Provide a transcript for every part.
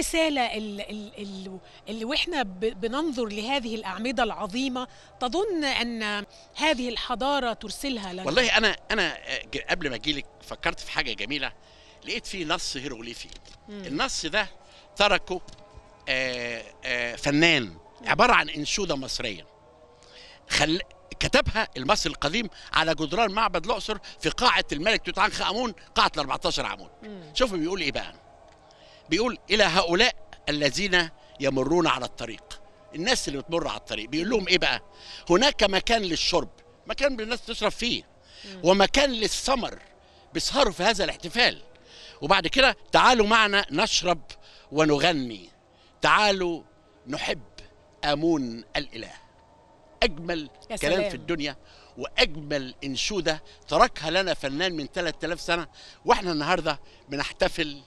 الرسالة اللي, اللي وإحنا بننظر لهذه الأعمدة العظيمة تظن أن هذه الحضارة ترسلها لنا والله أنا أنا قبل ما أجيلك فكرت في حاجة جميلة لقيت فيه نص هيروغليفي النص ده تركه آآ آه، آآ آه، فنان عبارة عن أنشودة مصرية خل... كتبها المصري القديم على جدران معبد الاقصر في قاعه الملك توت عنخ امون قاعه ال 14 عمود شوفوا بيقول ايه بقى بيقول الى هؤلاء الذين يمرون على الطريق الناس اللي بتمر على الطريق بيقول لهم ايه بقى هناك مكان للشرب مكان الناس تشرب فيه ومكان للسمر بيسهروا في هذا الاحتفال وبعد كده تعالوا معنا نشرب ونغني تعالوا نحب امون الاله اجمل يا سلام. كلام في الدنيا واجمل انشوده تركها لنا فنان من 3000 سنه واحنا النهارده بنحتفل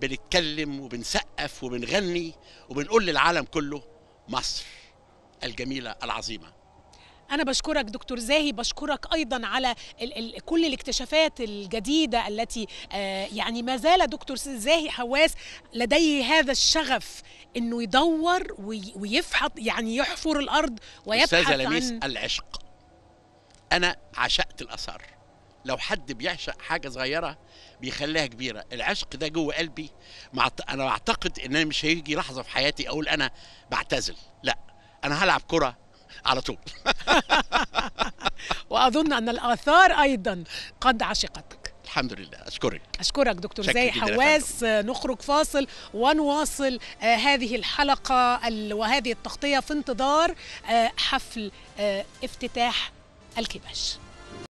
بنتكلم وبنسقف وبنغني وبنقول للعالم كله مصر الجميله العظيمه أنا بشكرك دكتور زاهي بشكرك أيضا على ال ال كل الاكتشافات الجديدة التي آه يعني ما زال دكتور زاهي حواس لديه هذا الشغف إنه يدور ويفحط يعني يحفر الأرض ويبحث أستاذة لميس عن العشق أنا عشقت الآثار لو حد بيعشق حاجه صغيره بيخليها كبيره العشق ده جوه قلبي مع... انا اعتقد ان انا مش هيجي لحظه في حياتي اقول انا بعتزل لا انا هلعب كره على طول واظن ان الاثار ايضا قد عشقتك الحمد لله اشكرك اشكرك دكتور زاهي حواس نخرج فاصل ونواصل آه، هذه الحلقه وهذه التغطيه في انتظار آه، حفل آه، افتتاح الكباش